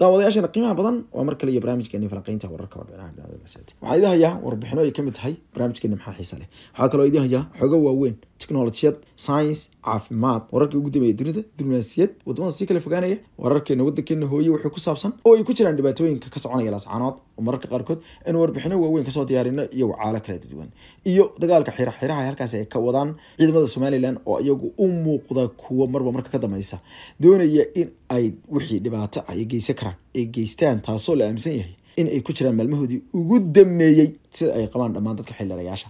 daawadayaasheena qiimaha badan waa mar kale iyo barnaamijkeeni falaqaynta wararka warbixinaha waxaa idii hayaa warbixino ay ka mid tahay barnaamijkeeni maxaa xiisa leh waxaa kaloo idii hayaa xogo waaweyn tiknolojiyad science caafimaad wararkii ugu dambeeya dunida diblomaasiyad wadamada sii kale fogaanaya wararkeena waddankeena hooye wixii ku saabsan oo ay ku jiraan dhibaatooyinka ka soconaya laascaanood oo mararka qaarkood in warbixino waaweyn kasoo diyaarino iyo wacaalo kala duwan iyo dagaalka xiraxiraha halkaasi ay ka wadaan ciidamada somalilan oo iyagu u muuqda kuwo marba marka ka dameysa doonaya in ay wixii dhibaato ah ay geysan karaan ay geystaan taasoo la aaminsan yahay inay ku jiraan maalmahoodii ugu dameeyey sida ay qabaan dhammaan dadka xildhibayaasha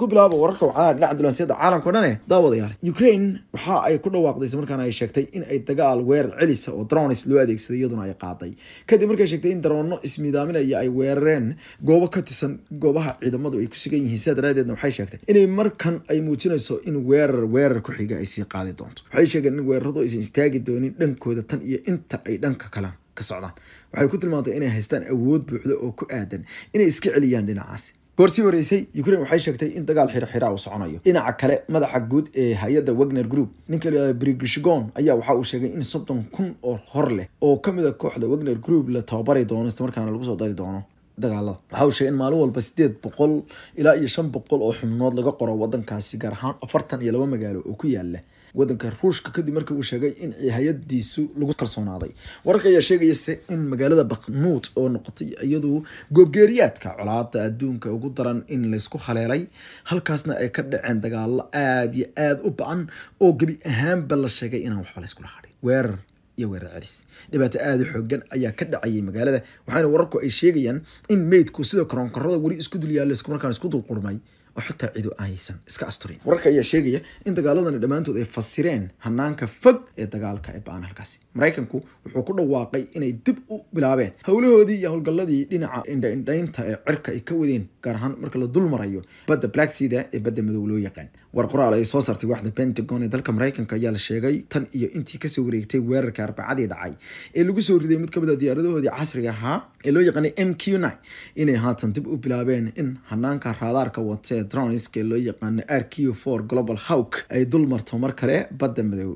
ku bilaaba wararka waxaa dhinaca dulanseeda caalamkao dhane daawadayaal ukraine waxa ay ku dhawaaqday isla markaana ay sheegtay in dagaal weerar celisa ah oo dronis loo adeegsaday iyaduna ay qaaday kadib markay sheegtay in daroono ismiidaaminaya ay weerareen goobo ka tisan goobaha ciidamadu ay ku sugan yihiin sidaa daraadeedna waxay sheegtay inay markan ay muujinayso in weerar weerar ku xiga ay sii qaadi doonto waxay sheegeen in weeraradu aysan istaagi doonin dhankooda tan iyo inta ay dhanka kalan ka socdaan waxay ku tilmaantay inay haystaan awood buuxda oo ku aadan inay iska celiyaan dhinacaasi goorsii horeysay ukraine waxay sheegtay in dagaal xirxiraa uu soconayo dhinaca kale madaxa guud ee hay-adda wagner group ninka la eh, brigishgon ayaa waxa uu sheegay in soddon kun oo hor leh oo ka mid a ah kooxda wagner group la tababari doono islamarkaana lagu soo dari doono dagaalada waxa uu sheegay in maalin walba sideed boqol ilaa iyo shan boqol oo xubnood laga qoro wadankaasi gaar ahaan afartan iyo laba magaalo oo ku yaala wadanka ruushka kadib markii uu sheegay in hay-adiisu lagu kalsoonaaday wararka ayaa sheegayase in magaalada bakmuut oo noqotay iyadu goobgeeriyaadka colaada adduunka ugu daran in laysku haleelay halkaasna ay ka dhaceen dagaalo aada iyo aada u ba-an oo gebi ahaanba la sheegay inaan waxba layskula hadhin weerar iyo weerar celis dhibaato aada u xoogan ayaa ka dhacayay magaalada waxaana wararku ay sheegayaan in meydku sida karoonkarada weli isku dul yaalla markaan isku dul qurmay oo xataa cidu aysan iska asturin wararka ayaa sheegaya in dagaaladani dhammaantood ay fasireen hanaanka fog ee dagaalka ee ba-an halkaasi maraykanku wuxuu ku dhawaaqay inay dib u bilaabeen howlahoodii iyo howlgalladii dhinaca indhaindhaynta ee cirka ay ka wadeen gaar ahaan marka la dul marayo badda black seada ee badda madow loo yaqaan war qoraal ay soo saartay waxda pentagon ee dalka maraykanka ayaa la sheegay tan iyo intii kasoo wareegtay weerarka arbacadii dhacay ee lagu soo riday mid ka a ah diyaaradahoodii casriga ahaa ee loo yaqaanay m q nine inay haatan dib u bilaabeen in hanaanka raadaarka watee electronics ee loo yaqaano r arq for global hawk ay dulmarto mar kale badda madow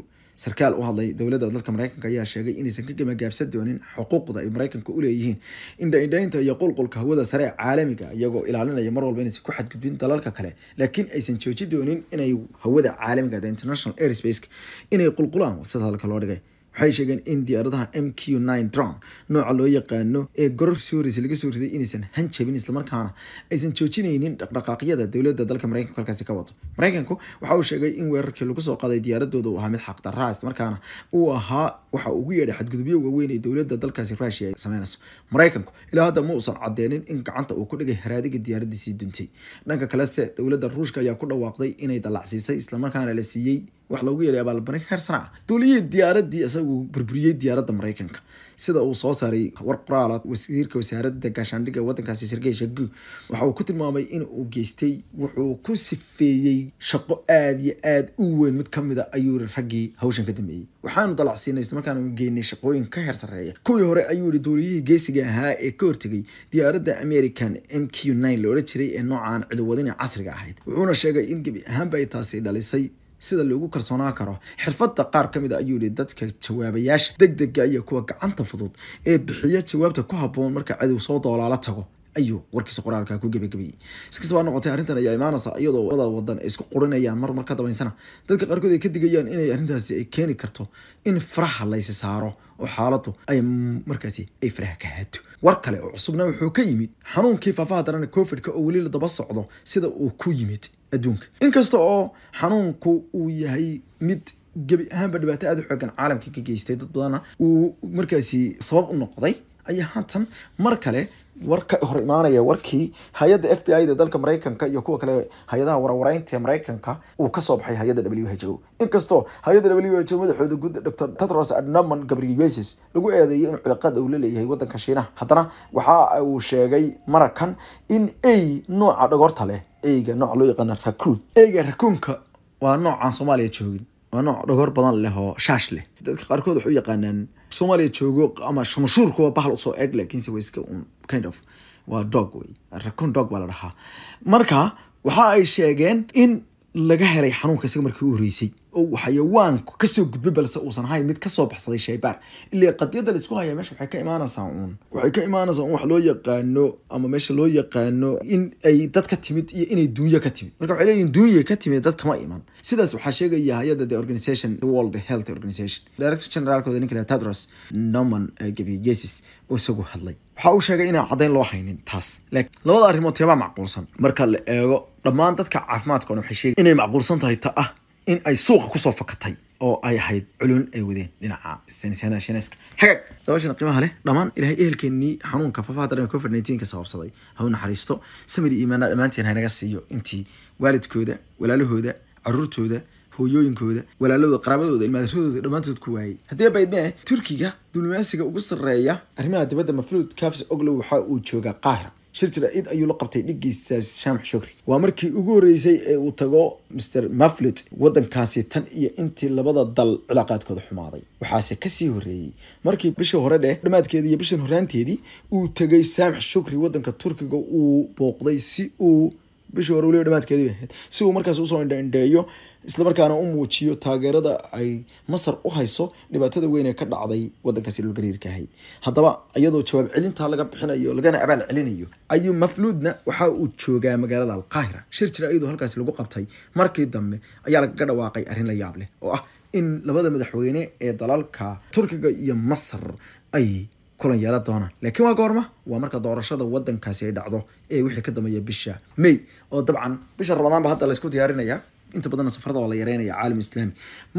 sarkaal u hadlay dowladda dalka mareykanka ayaa sheegay inaysan ka gamagaabsan doonin xuquuqda ay mareykanka leeyihiin indhaindhaynta iyo qulqulka hawada sare ee caalamiga ah iyagoo ilaalinaya mar walba inaysan ku xadgudbin dalalka kale laakiin aysan jooji doonin inay hawada caalamiga ah, the international airspace inay qulqulaan sida hadalka loo dhigay waxay sheegeen in diyaaradaha m q nine dron nooca loo yaqaano ee goror suris laga soo riday inaysan hanjabin islamarkaana aysan joojinaynin dhaqdhaqaaqyada dowladda dalka maraykanku halkaasi ka wato maraykanku waxa uu sheegay in weerarkii lagu soo qaaday diyaaradooda uu ahaa mid xaqdarraa islamarkaana uu ahaa waxa ugu yeedhay xadgudubyo waaweyn ee dowladda dalkaasi ruushia ay sameynayso maraykanku ilaa hadda ma uusan cadeenin in gacanta uu ku dhigay haraadiga diyaaradiisii duntay dhanka kalese dowladda ruushka ayaa ku dhawaaqday inay dallacsiisay islamarkaana la siiyey waxa loogu yeeray abaalmarin heer sana ah duuliyihii diyaaradii isagu burburiyey diyaaradda maraykanka sida uu soo saaray war qoraala wasiirka wasaaradda gaashaandhigga waddankaasi sergey shagu waxa uu ku tilmaamay in uu geystay wuxuu ku sifeeyey shaqo aada iyo aad u weyn mid ka mida ayuu yiri raggii hawshan ka dambeeyey waxaanu dalacsiinay isla markaanu geynay shaqooyin ka heer sarreeya kuwii hore ayuu yihi duuliyihii geesiga ahaa ee ka hortegay diyaaradda american m q nine loola jiray ee noocaan cidawadina casriga ahayd wuxuuna sheegay in gebi ahaanba ay taasi dhalisay sida lagu kalsoonaan karo xirfadda qaar ka mid a ah ayuu yihi dadka jawaabayaasha degdega iyo kuwa gacanta fudud ee bixiya jawaabta ku habboon marka cadow soo doolaala tago ayuu warkiisa qoraalka ku gebagabeeyey si noqotay arrintan ayaa imaanaysa iyadoo wada wadan ay isku qurinayaan mar mar ka dadka qaarkood ay ka digayaan inay arrintaasi ay keeni karto in faraha laysi saaro oo xaaladdu ay markaasi ay faraha ka haato war kale oo cusubna wuxuu ka yimid xanuunkii faafaha darana covid oo weli la daba socdo sida uu ku yimid adduunka inkasta oo xanuunku uu yahay mid gebi ahaanba dhibaato aada u xoogan caalamka ka geystay dad badanna uu markaasi sabab u noqday ayaa haatan mar kale war hor imaanaya warkii hay-adda f b i da dalka maraykanka iyo kuwa kale hay-adaha warwareynta ee maraykanka uu kasoo baxay hay-adda w h o inkastoo hay-adda w h o madaxooda guud dr tedros adnaman gabriyesus lagu eedeeyay in culiqaad uu la leeyahay waddanka shiinaha haddana waxa uu sheegay marakan in ey nooca dhagorta leh eyga nooc loo yaqaana rakuun eyga rakuunka waa noocaan soomaaliya joogin waa nooc dhogor badan leh oo shaash leh dadka qaarkood waxay u yaqaanaan soomaaliya joogo ama shumashuurkuwa bahal usoo eg lakiinse waa iska un kind of waa dog wey rakun dog baa la dhahaa marka waxa ay sheegeen in laga helay xanuunka isaga markii u horreysay oo kasoo gudbay balse uusan ahayn mid kasoo baxsaday shaybaar ilaa qadiyadda laisku haya meesha waxay ka imaanaysaa uun waxay ka imaanaysaa un wax loo yaqaano ama meesha loo yaqaano in ay dad ka timid iyo inay duunya ka timid marka waxay leeyihin duunya ka timid dad kama iman sidaas waxaa sheegaya hay-adda the organization the world health organization director generaalkooda ninka tadros norman eh, gabiyeesis oo isagu hadlay waxa uu sheegay inaan caddayn loo haynin taas laakiin labada arrimood teebaa macquulsan marka la eego dhammaan dadka caafimaadka waxay sheegay inay macquulsan tahay ta ah in ay suuqa kusoo fakatay oo ay ahayd culun ay wadeen dhinaca sansanashanaska xagag dabashana qiimaha leh dhammaan ilahay ehelkeenii xanuunka fafahadan covid nineteen ka sababsaday hau naxariisto samir iyo iimaana dhammaanteen haynaga siiyo intii waalidkooda walaalahooda caruurtooda hooyooyinkooda walaalooda qaraabadooda ilmaadaradooda dhammaantood ku waayay haddii baydmee turkiga diblomaasiga ugu sarreeya arrimaha dibadda mafruud kafs oglow waxa uu joogaa qaahira shir jira id ayuu la qabtay dhigiisa shaamax shukri waa markii ugu horreysay ee uu tago master maflit waddankaasi tan iyo intii labada dal cilaaqaadkooda xumaaday waxaase kasii horreeyey markii bishii hore dheh dhamaadkeedii iyo bishan horaanteedii uu tegay saamax shukri waddanka turkiga uu booqday si uu bishii hore weliba dhamaadkeedii ahayd si uu markaas usoo indhaindheeyo islamarkaana u muujiyo taageerada ay masar u hayso dhibaatada weyn ee ka dhacday wadankaasi dhulgariirka ahayd haddaba iyadoo jawaab celintaa laga bixinayo lagana abaal celinayo ayuu mafluudna waxa uu joogaa magaalada alqaahira shir jir iyadoo halkaasi lagu qabtay markii dambe ayaa lagaga dhawaaqay arrin la yaab leh oo ah in labada madaxweyne ee dalalka turkiga iyo masar ay kulan yeela doonaan laakiin waa goorma waa marka doorashada wadankaasi ay dhacdo ee wixii ka dambeeya bisha may oo dabcan bisha rabadaanba hadda la isku diyaarinaya inta badanna safarada waa la yareynaya caalam islaami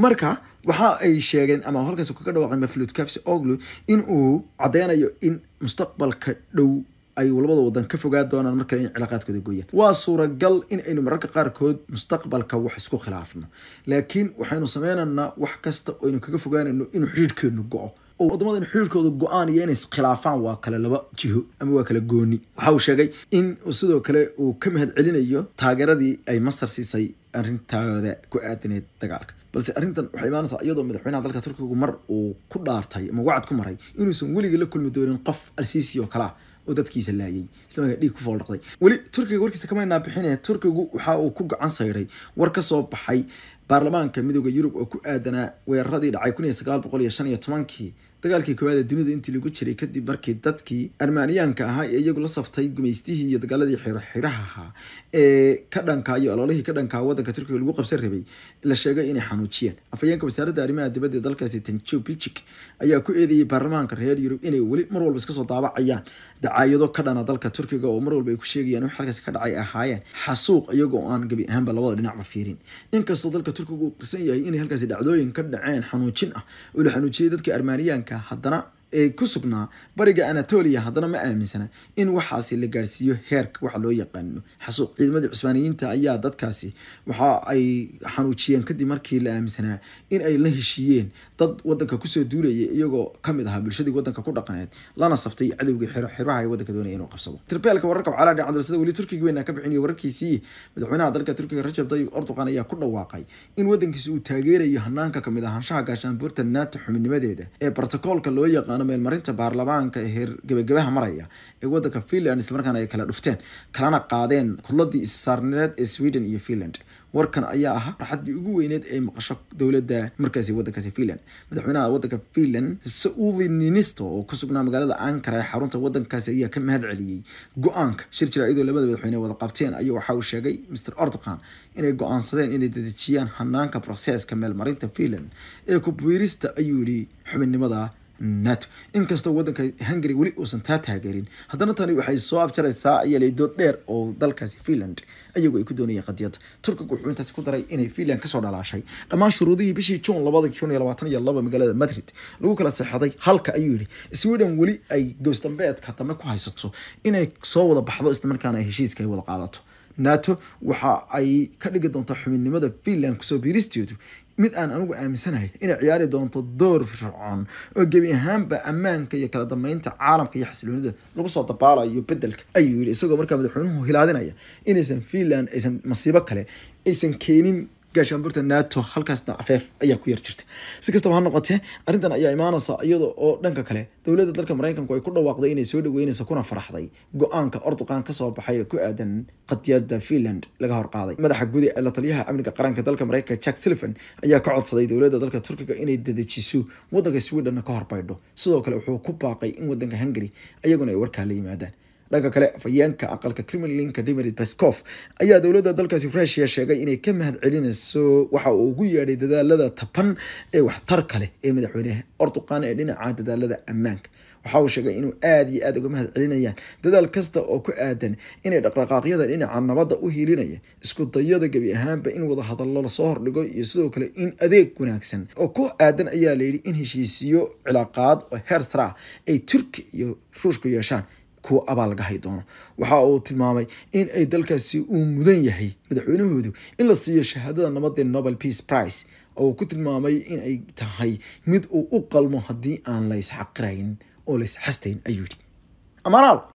marka waxa ay sheegeen ama halkaas kaga dhawaaqay mafluud kafsi oglu in uu cadeynayo in mustaqbalka dhow ay labada wadan ka fogaa doonaan mar in cilaaqaadkooda gooyaan waa suuragal in aynu mararka qaarkood mustaqbalka wax isku khilaafno laakiin waxaynu sameynaynaa wax kasta oo aynu kaga fogaanayno inuu xidhiidhkeenu go-o oo wadamadan xiriirkooda go-aan inay iskhilaafaan waa kale laba jiho ama waa kale gooni waxa uu sheegay in sidoo kale uu ka mahad celinayo taageeradii ay masar siisay arrintooda ku aadaneed dagaalka balse arrintan waxay imaanaysaa iyadoo madaxweynaha dalka turkigu mar uu ku dhaartay ama wacad ku maray inuusan weligii la kulmi doonin qof alsiisi oo kale ah oo dadkiisa laayay islamarkaa dhiig ku fooldhaqday weli turkiga warkiisa kamaynaa bixine turkigu waxa uu ku gacan sayray war ka soo baxay baarlamaanka midooda yurub oo ku aadanaa weeraradii dhacay kun iyo sagaal boqol iyo shan dunida intii lagu jiray kadib markii dadkii armaaniyaanka ahaa ee iyagu la saftay gumaystihii iyo dagaaladii xirxiraha ee ka dhanka iyo aloolihii ka dhankaa wadanka turkiga lagu qabsan rabay la sheegay inay xanuujiyeen afhayeenka wasaaradda arrimaha dibadda ee dalkaasi tanjo bijik ayaa ku eedeeyey baarlamaanka reer yurub inay weli mar walba iska soo daabacayaan dacaayado ka dhana dalka turkiga oo mar walba ay ku sheegayaan wax halkaasi ka dhacay ahaayeen xasuuq iyagoo aan gebi ahaanba labada dhinacba fiirin inkastoo dalka tirku uu qirsan yahay inay halkaasi dhacdooyin ka dhaceen xanuujin ah oo la xanuujiyey dadka armaaniyaanka haddana ee ku sugnaa bariga anatolia haddana ma aaminsana in waxaasi la gaadhsiiyo heerka waxa loo yaqaano xasuuq ciidamadii cusbaaniyiinta ayaa dadkaasi waxa ay xanuujiyeen kadib markii la aaminsanaa in ay la heshiiyeen dad wadanka kusoo duulaya iyagoo kamid ahaa bulshadii wadanka ku dhaqneed lana saftay cadowgii xiraha ay wadanka doonaya inuu qabsado tirbeelka wararka waxaa la dhacay sida weli turkiga weyn ka bixinaya wararkiisii madaxweynaha dalka turkiga Rajab Tayyip Erdogan ayaa ku dhawaaqay in wadankiisi uu taageerayo hanaanka kamid ahaanshaha gaashaanbuurta NATO xubinnimadeeda ee brotokoolka loo yaqaan haddana meelmarinta baarlamaanka ee gebagebaha maraya ee wadanka finland islamarkaana ay kala dhufteen kalana qaadeen kudladii issaarneed ee sweden iyo finland warkan ayaa ahaa farxaddii ugu weyneed ee maqasho dowladda markaasi wadankaasi finland madaxweynaha wadanka finland sa ninisto oo ku sugnaa magaalada ankara ee xarunta wadankaasi ayaa ka mahad celiyey go-aanka shir jira iyadoo labada madaxweyne wada qabteen ayaa waxa uu sheegay mr ordokan inay go-aansadeen inay dedejiyaan hanaanka broceska meelmarinta finland ee ku biirista ayuu yihi xubinimada nato inkastoo wadanka hungary weli uusan taa taageerin haddana tani waxay soo afjaraysaa ayaly dheer oo dalkaasi finland ayagu ay ku doonayeen qadiyad turkiga wuxuu intaas ku daray inay finland kasoo dhalaashay dhammaan shuruudihii bishii juun labada kun iyo labaatan iyo laba magaalada madrid lagu kala seexday halka ayuu yidhi sweden weli ay goosdambeedka dambe ku haysato inay soo wada baxdo islamarkaana ay heshiiska ay wada qaadato nato waxa ay ka dhigi doontaa xubinnimada finland kusoo biiristeedu mid aan anigu aaminsanahay inay ciyaari doonto door fircoon oo gebi ahaanba ammaanka iyo kala dambeynta caalamka iyo xasiloonida lagu soo dabaalayo bedelka ayuu yidhi isagoo markaa madaxweynuhu hilaadinaya inaysan finland aysan masiibo kale aysan keenin gaashaanbuurta nato halkaas dacfeef ayaa ku yar jirta si kastaba ha noqotee arrintan ayaa imaanaysa iyada oo dhanka kale dowladda dalka maraykanku ay ku dhawaaqday inay soo dhaweynayso kuna faraxday go-aanka orduqan kasoo baxay ee ku aadan qadiyada finland laga hor madaxa gudi ee la amniga qaranka dalka maraykanka jack sullivan ayaa ka codsaday dowladda dalka turkiga inay dedejiso wadanka sweden ka horbaydho sidoo kale wuxuu ku baaqay in wadanka hungary iyaguna ay warkaa la yimaadaan dhanka kale afhayeenka aqalka kremlinka dmitri peskov ayaa dowladda dalkaasi rusia sheegay inay ka mahad celinayso waxa uu ugu yeedhay dadaalada taban ee waxtarka leh ee madaxweyne ortuqaan ee dhinaca dadaalada ammaanka waxa uu sheegay inuu aada iyo aada uga mahad celinayaan dadaal kasta oo ku aadan inay dhaqdhaqaaqyada dhinaca nabadda u hiilinaya isku dayada gebi ahaanba in wadahadallo lasoo hordhigo iyo sidoo kale in adeeg wanaagsan oo ku aadan ayaa layidhi in heshiisiyo cilaaqaad oo heer sara ah ay turki iyo ruushku yeeshaan kuwa abaalgahay doono waxa uu tilmaamay in ay dalkaasi uu mudan yahay madaxweynahoodu in la siiyo shahaadada nabadee nobel peace price oo ku tilmaamay in ay tahay mid uu u qalmo haddii aan la ysxaqirayn oo la ysxastayn ayuu yidhi amaraal